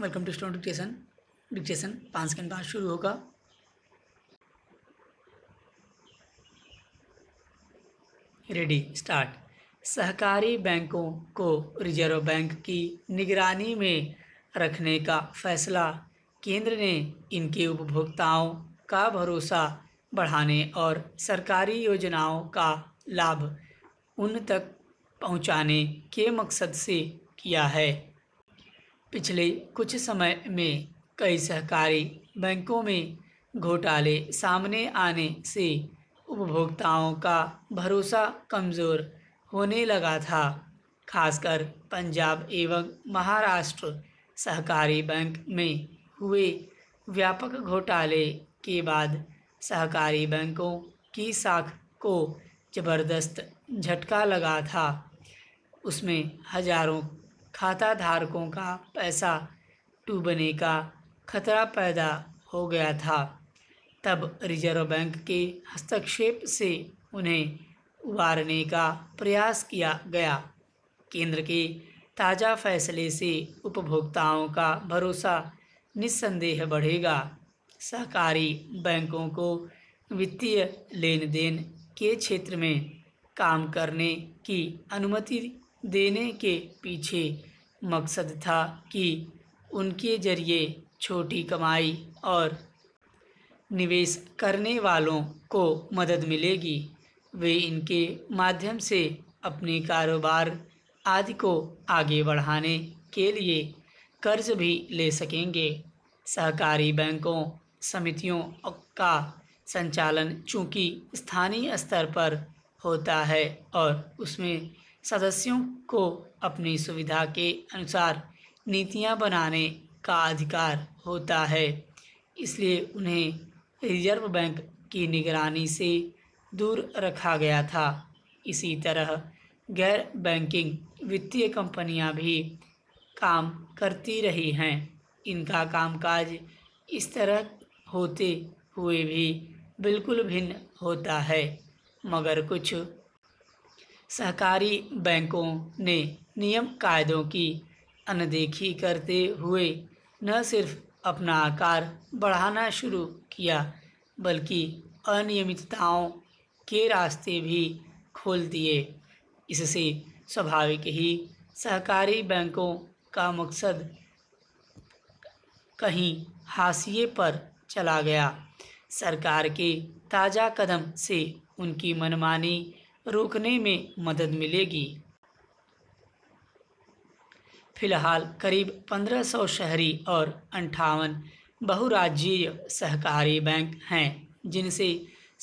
welcome to student dictation dictation पाँच second बाद शुरू होगा रेडी स्टार्ट सहकारी बैंकों को रिजर्व बैंक की निगरानी में रखने का फैसला केंद्र ने इनके उपभोक्ताओं का भरोसा बढ़ाने और सरकारी योजनाओं का लाभ उन तक पहुंचाने के मकसद से किया है पिछले कुछ समय में कई सहकारी बैंकों में घोटाले सामने आने से उपभोक्ताओं का भरोसा कमज़ोर होने लगा था खासकर पंजाब एवं महाराष्ट्र सहकारी बैंक में हुए व्यापक घोटाले के बाद सहकारी बैंकों की साख को ज़बरदस्त झटका लगा था उसमें हजारों खाता धारकों का पैसा डूबने का खतरा पैदा हो गया था तब रिजर्व बैंक के हस्तक्षेप से उन्हें उबारने का प्रयास किया गया केंद्र के ताज़ा फैसले से उपभोक्ताओं का भरोसा निस्संदेह बढ़ेगा सहकारी बैंकों को वित्तीय लेन देन के क्षेत्र में काम करने की अनुमति देने के पीछे मकसद था कि उनके जरिए छोटी कमाई और निवेश करने वालों को मदद मिलेगी वे इनके माध्यम से अपने कारोबार आदि को आगे बढ़ाने के लिए कर्ज भी ले सकेंगे सहकारी बैंकों समितियों का संचालन चूँकि स्थानीय स्तर पर होता है और उसमें सदस्यों को अपनी सुविधा के अनुसार नीतियां बनाने का अधिकार होता है इसलिए उन्हें रिजर्व बैंक की निगरानी से दूर रखा गया था इसी तरह गैर बैंकिंग वित्तीय कंपनियां भी काम करती रही हैं इनका कामकाज इस तरह होते हुए भी बिल्कुल भिन्न होता है मगर कुछ सहकारी बैंकों ने नियम कायदों की अनदेखी करते हुए न सिर्फ अपना आकार बढ़ाना शुरू किया बल्कि अनियमितताओं के रास्ते भी खोल दिए इससे स्वाभाविक ही सहकारी बैंकों का मकसद कहीं हाशिए पर चला गया सरकार के ताज़ा कदम से उनकी मनमानी रोकने में मदद मिलेगी फिलहाल करीब 1500 शहरी और अंठावन बहुराज्यीय सहकारी बैंक हैं जिनसे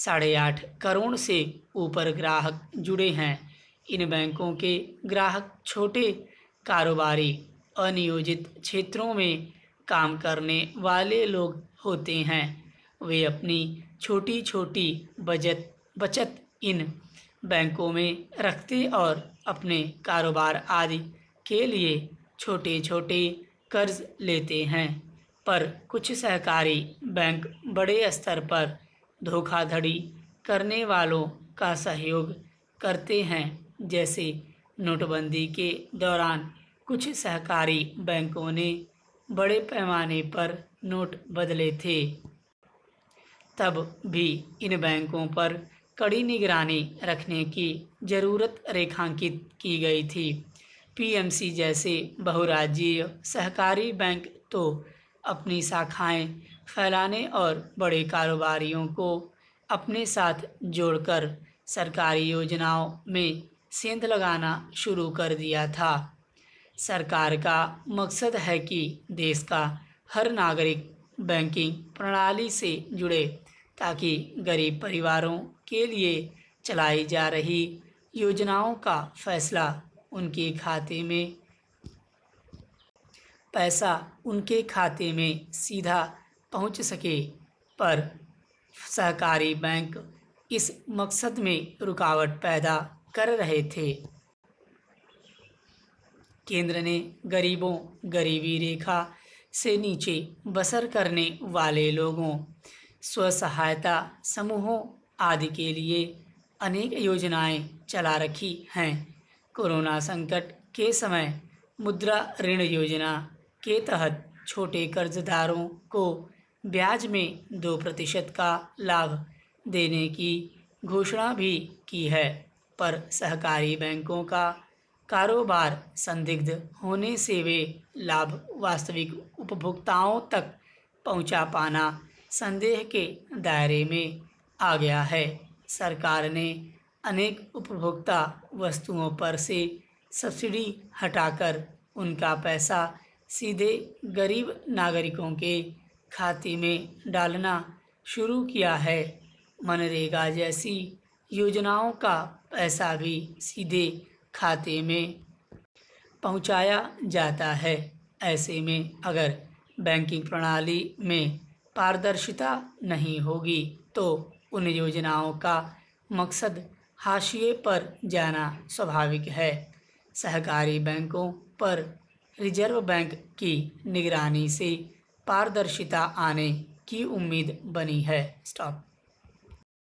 साढ़े आठ करोड़ से ऊपर ग्राहक जुड़े हैं इन बैंकों के ग्राहक छोटे कारोबारी अनियोजित क्षेत्रों में काम करने वाले लोग होते हैं वे अपनी छोटी छोटी बचत बचत इन बैंकों में रखते और अपने कारोबार आदि के लिए छोटे छोटे कर्ज लेते हैं पर कुछ सहकारी बैंक बड़े स्तर पर धोखाधड़ी करने वालों का सहयोग करते हैं जैसे नोटबंदी के दौरान कुछ सहकारी बैंकों ने बड़े पैमाने पर नोट बदले थे तब भी इन बैंकों पर कड़ी निगरानी रखने की जरूरत रेखांकित की गई थी पीएमसी जैसे बहुराज्यीय सहकारी बैंक तो अपनी शाखाएं फैलाने और बड़े कारोबारियों को अपने साथ जोड़कर सरकारी योजनाओं में सेंध लगाना शुरू कर दिया था सरकार का मकसद है कि देश का हर नागरिक बैंकिंग प्रणाली से जुड़े ताकि गरीब परिवारों के लिए चलाई जा रही योजनाओं का फैसला उनके खाते में पैसा उनके खाते में सीधा पहुंच सके पर सहकारी बैंक इस मकसद में रुकावट पैदा कर रहे थे केंद्र ने गरीबों गरीबी रेखा से नीचे बसर करने वाले लोगों स्व सहायता समूहों आदि के लिए अनेक योजनाएं चला रखी हैं कोरोना संकट के समय मुद्रा ऋण योजना के तहत छोटे कर्जदारों को ब्याज में दो प्रतिशत का लाभ देने की घोषणा भी की है पर सहकारी बैंकों का कारोबार संदिग्ध होने से वे लाभ वास्तविक उपभोक्ताओं तक पहुंचा पाना संदेह के दायरे में आ गया है सरकार ने अनेक उपभोक्ता वस्तुओं पर से सब्सिडी हटाकर उनका पैसा सीधे गरीब नागरिकों के खाते में डालना शुरू किया है मनरेगा जैसी योजनाओं का पैसा भी सीधे खाते में पहुंचाया जाता है ऐसे में अगर बैंकिंग प्रणाली में पारदर्शिता नहीं होगी तो उन योजनाओं का मकसद हाशिए पर जाना स्वाभाविक है सहकारी बैंकों पर रिजर्व बैंक की निगरानी से पारदर्शिता आने की उम्मीद बनी है स्टॉप